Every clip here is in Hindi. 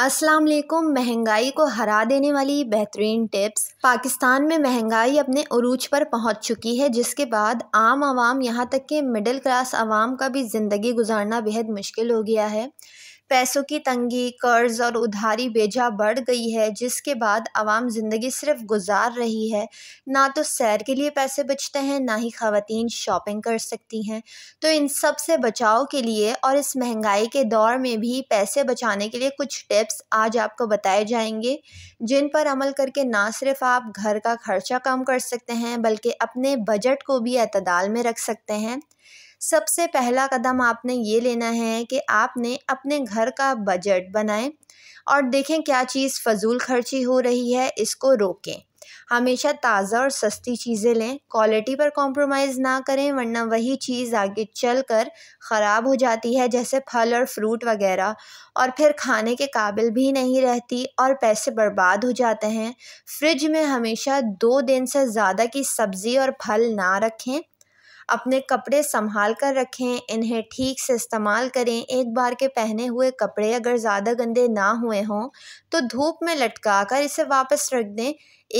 अस्सलाम वालेकुम महंगाई को हरा देने वाली बेहतरीन टिप्स पाकिस्तान में महंगाई अपने अरूज पर पहुंच चुकी है जिसके बाद आम आवाम यहाँ तक कि मिडिल क्लास आवाम का भी ज़िंदगी गुजारना बेहद मुश्किल हो गया है पैसों की तंगी कर्ज़ और उधारी बेजा बढ़ गई है जिसके बाद आवाम ज़िंदगी सिर्फ गुजार रही है ना तो सैर के लिए पैसे बचते हैं ना ही ख़वान शॉपिंग कर सकती हैं तो इन सब से बचाव के लिए और इस महंगाई के दौर में भी पैसे बचाने के लिए कुछ टिप्स आज आपको बताए जाएंगे जिन पर अमल करके ना सिर्फ आप घर का खर्चा कम कर सकते हैं बल्कि अपने बजट को भी अतदाल में रख सकते हैं सबसे पहला कदम आपने ये लेना है कि आपने अपने घर का बजट बनाएं और देखें क्या चीज़ फजूल खर्ची हो रही है इसको रोकें हमेशा ताज़ा और सस्ती चीज़ें लें क्वालिटी पर कॉम्प्रोमाइज़ ना करें वरना वही चीज़ आगे चल कर ख़राब हो जाती है जैसे फल और फ्रूट वगैरह और फिर खाने के काबिल भी नहीं रहती और पैसे बर्बाद हो जाते हैं फ्रिज में हमेशा दो दिन से ज़्यादा की सब्ज़ी और फल ना रखें अपने कपड़े संभाल कर रखें इन्हें ठीक से इस्तेमाल करें एक बार के पहने हुए कपड़े अगर ज़्यादा गंदे ना हुए हों तो धूप में लटका कर इसे वापस रख दें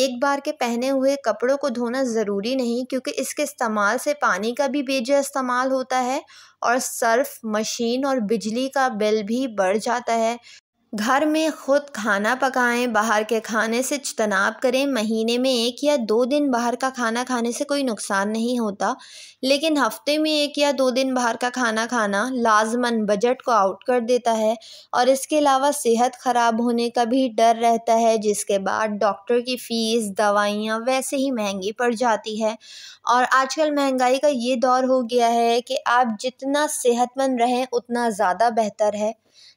एक बार के पहने हुए कपड़ों को धोना ज़रूरी नहीं क्योंकि इसके इस्तेमाल से पानी का भी बेजा इस्तेमाल होता है और सर्फ़ मशीन और बिजली का बिल भी बढ़ जाता है घर में ख़ुद खाना पकाएं बाहर के खाने से इज्तनाब करें महीने में एक या दो दिन बाहर का खाना खाने से कोई नुकसान नहीं होता लेकिन हफ़्ते में एक या दो दिन बाहर का खाना खाना लाजमन बजट को आउट कर देता है और इसके अलावा सेहत ख़राब होने का भी डर रहता है जिसके बाद डॉक्टर की फ़ीस दवाइयाँ वैसे ही महंगी पड़ जाती है और आज महंगाई का ये दौर हो गया है कि आप जितना सेहतमंद रहें उतना ज़्यादा बेहतर है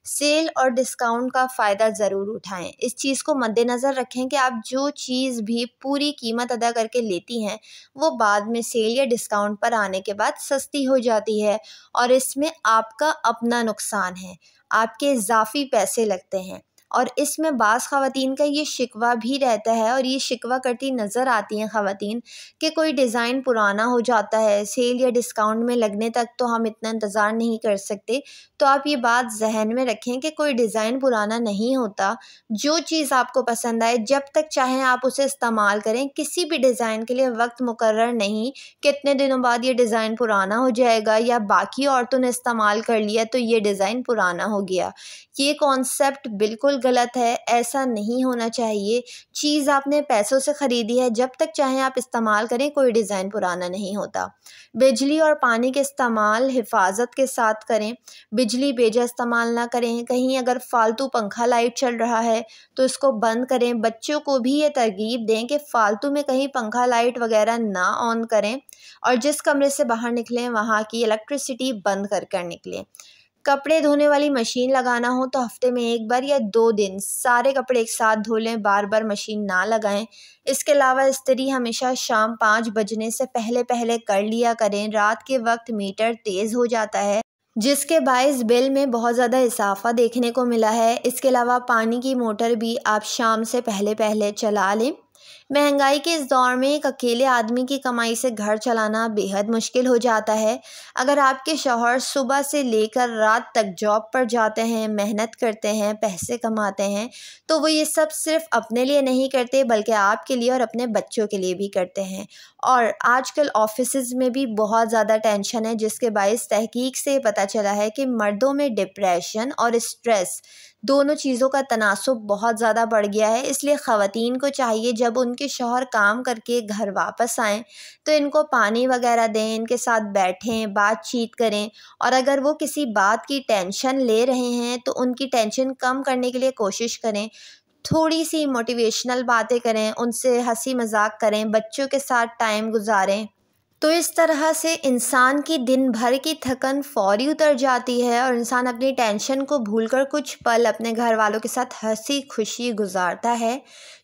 सेल और डिस्काउंट का फ़ायदा ज़रूर उठाएं इस चीज़ को मद्देनज़र रखें कि आप जो चीज़ भी पूरी कीमत अदा करके लेती हैं वो बाद में सेल या डिस्काउंट पर आने के बाद सस्ती हो जाती है और इसमें आपका अपना नुकसान है आपके इजाफी पैसे लगते हैं और इसमें बास ख़वातीन का ये शिकवा भी रहता है और ये शिकवा करती नज़र आती हैं ख़वातीन कि कोई डिज़ाइन पुराना हो जाता है सेल या डिस्काउंट में लगने तक तो हम इतना इंतज़ार नहीं कर सकते तो आप ये बात जहन में रखें कि कोई डिज़ाइन पुराना नहीं होता जो चीज़ आपको पसंद आए जब तक चाहें आप उसे इस्तेमाल करें किसी भी डिज़ाइन के लिए वक्त मुकर नहीं कितने दिनों बाद ये डिज़ाइन पुराना हो जाएगा या बाकी औरतों ने इस्तेमाल कर लिया तो ये डिज़ाइन पुराना हो गया ये कॉन्सेप्ट बिल्कुल बिल्कुल गलत है ऐसा नहीं होना चाहिए चीज़ आपने पैसों से ख़रीदी है जब तक चाहें आप इस्तेमाल करें कोई डिज़ाइन पुराना नहीं होता बिजली और पानी के इस्तेमाल हिफाजत के साथ करें बिजली बेजा इस्तेमाल ना करें कहीं अगर फ़ालतू पंखा लाइट चल रहा है तो इसको बंद करें बच्चों को भी ये तरगीब दें कि फ़ालतू में कहीं पंखा लाइट वगैरह ना ऑन करें और जिस कमरे से बाहर निकलें वहाँ की इलेक्ट्रिसिटी बंद कर कर निकलें कपड़े धोने वाली मशीन लगाना हो तो हफ़्ते में एक बार या दो दिन सारे कपड़े एक साथ धो लें बार बार मशीन ना लगाएं इसके अलावा इस्त्री हमेशा शाम पाँच बजने से पहले पहले कर लिया करें रात के वक्त मीटर तेज़ हो जाता है जिसके बायस बिल में बहुत ज़्यादा इजाफा देखने को मिला है इसके अलावा पानी की मोटर भी आप शाम से पहले पहले चला लें महंगाई के इस दौर में एक अकेले आदमी की कमाई से घर चलाना बेहद मुश्किल हो जाता है अगर आपके शोहर सुबह से लेकर रात तक जॉब पर जाते हैं मेहनत करते हैं पैसे कमाते हैं तो वो ये सब सिर्फ अपने लिए नहीं करते बल्कि आपके लिए और अपने बच्चों के लिए भी करते हैं और आजकल ऑफिस में भी बहुत ज़्यादा टेंशन है जिसके बायस तहकीक से पता चला है कि मर्दों में डिप्रेशन और स्ट्रेस दोनों चीज़ों का तनासब बहुत ज़्यादा बढ़ गया है इसलिए ख़वान को चाहिए जब उन उनके शोहर काम करके घर वापस आएँ तो इनको पानी वगैरह दें इनके साथ बैठें बातचीत करें और अगर वो किसी बात की टेंशन ले रहे हैं तो उनकी टेंशन कम करने के लिए कोशिश करें थोड़ी सी मोटिवेशनल बातें करें उनसे हंसी मजाक करें बच्चों के साथ टाइम गुजारें तो इस तरह से इंसान की दिन भर की थकन फौरी उतर जाती है और इंसान अपनी टेंशन को भूलकर कुछ पल अपने घर वालों के साथ हंसी खुशी गुजारता है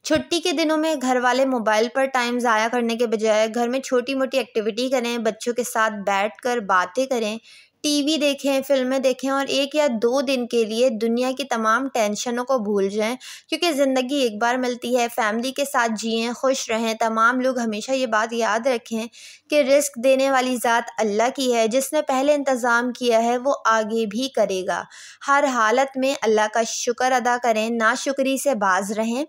छुट्टी के दिनों में घर वाले मोबाइल पर टाइम ज़ाया करने के बजाय घर में छोटी मोटी एक्टिविटी करें बच्चों के साथ बैठ कर बातें करें टीवी देखें फ़िल्में देखें और एक या दो दिन के लिए दुनिया की तमाम टेंशनों को भूल जाएं क्योंकि ज़िंदगी एक बार मिलती है फ़ैमिली के साथ जिएं खुश रहें तमाम लोग हमेशा ये बात याद रखें कि रिस्क देने वाली ज़ात अल्लाह की है जिसने पहले इंतज़ाम किया है वो आगे भी करेगा हर हालत में अल्लाह का शुक्र अदा करें शुक्री से बाज रहें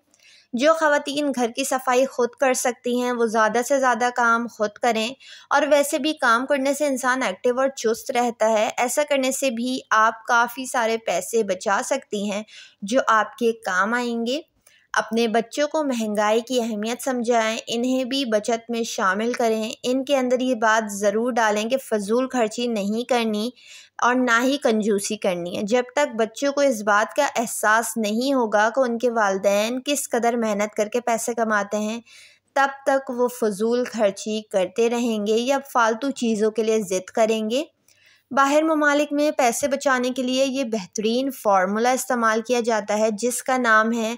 जो ख़वातीन घर की सफाई ख़ुद कर सकती हैं वो ज़्यादा से ज़्यादा काम ख़ुद करें और वैसे भी काम करने से इंसान एक्टिव और चुस्त रहता है ऐसा करने से भी आप काफ़ी सारे पैसे बचा सकती हैं जो आपके काम आएंगे अपने बच्चों को महंगाई की अहमियत समझाएं इन्हें भी बचत में शामिल करें इनके अंदर ये बात ज़रूर डालें कि फ़जूल खर्ची नहीं करनी और ना ही कंजूसी करनी है जब तक बच्चों को इस बात का एहसास नहीं होगा कि उनके वालदेन किस कदर मेहनत करके पैसे कमाते हैं तब तक वो फजूल खर्ची करते रहेंगे या फालतू चीज़ों के लिए ज़िद करेंगे बाहर ममालिक में पैसे बचाने के लिए ये बेहतरीन फार्मूला इस्तेमाल किया जाता है जिसका नाम है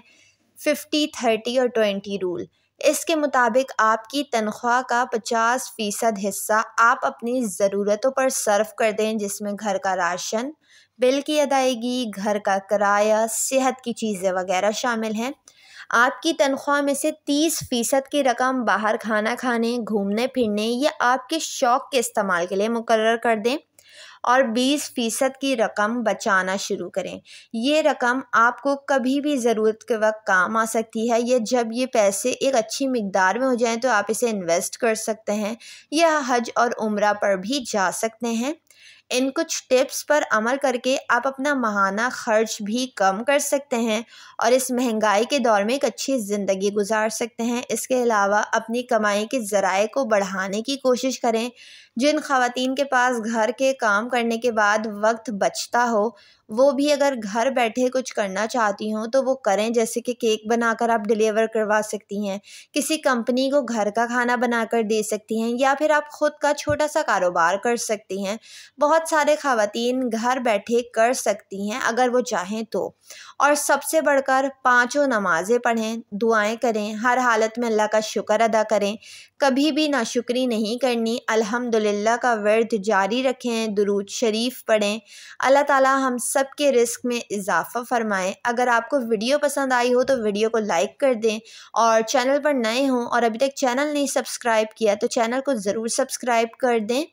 फिफ्टी थर्टी और ट्वेंटी रूल इसके मुताबिक आपकी तनख्वाह का पचास फ़ीसद हिस्सा आप अपनी ज़रूरतों पर सर्व कर दें जिसमें घर का राशन बिल की अदायगी घर का किराया सेहत की चीज़ें वगैरह शामिल हैं आपकी तनख्वाह में से तीस फ़ीसद की रकम बाहर खाना खाने घूमने फिरने या आपके शौक़ के इस्तेमाल के लिए मुकर कर दें और 20 फ़ीसद की रकम बचाना शुरू करें ये रकम आपको कभी भी ज़रूरत के वक्त काम आ सकती है या जब ये पैसे एक अच्छी मकदार में हो जाएं तो आप इसे इन्वेस्ट कर सकते हैं या हज और उम्र पर भी जा सकते हैं इन कुछ टिप्स पर अमल करके आप अपना माहाना खर्च भी कम कर सकते हैं और इस महंगाई के दौर में एक अच्छी ज़िंदगी गुजार सकते हैं इसके अलावा अपनी कमाई के ज़राए को बढ़ाने की कोशिश करें जिन ख़वातीन के पास घर के काम करने के बाद वक्त बचता हो वो भी अगर घर बैठे कुछ करना चाहती हों तो वो करें जैसे कि केक बनाकर आप डिलीवर करवा सकती हैं किसी कंपनी को घर का खाना बनाकर दे सकती हैं या फिर आप ख़ुद का छोटा सा कारोबार कर सकती हैं बहुत सारे खातन घर बैठे कर सकती हैं अगर वो चाहें तो और सबसे बढ़कर पाँचों नमाज़ें पढ़ें दुआएँ करें हर हालत में अल्लाह का शुक्र अदा करें कभी भी नाशुक्री नहीं करनी अलहमदिल्ला अल्हम्दुलिल्लाह का वर्द जारी रखें दुरूद शरीफ पढ़ें अल्लाह ताला हम सब के रिस्क में इजाफ़ा फरमाएं अगर आपको वीडियो पसंद आई हो तो वीडियो को लाइक कर दें और चैनल पर नए हों और अभी तक चैनल नहीं सब्सक्राइब किया तो चैनल को ज़रूर सब्सक्राइब कर दें